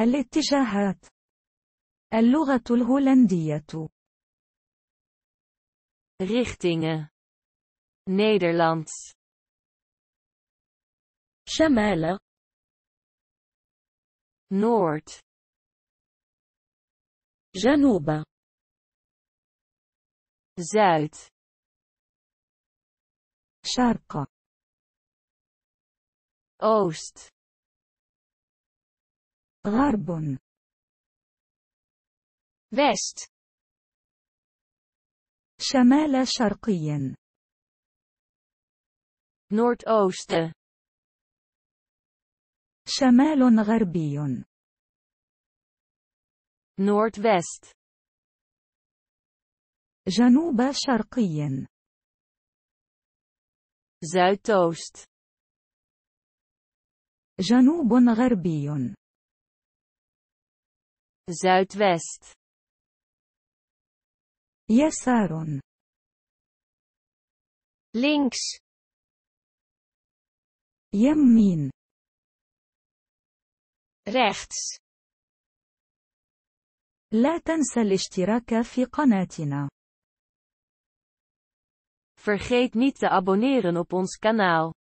الاتجاهات اللغة الهولندية richtingen Nederlands Schamelen Noord Januba Zuid شرق Oost غرب West شمال شرقي Noordoosten شمال غربي Noordwest جنوب شرقي Zuidoost جنوب غربي Zuidwest. يسار. Links. يمين. Rechts. لا تنسى الاشتراك في قناتنا. Vergeet niet te abonneren op ons kanaal.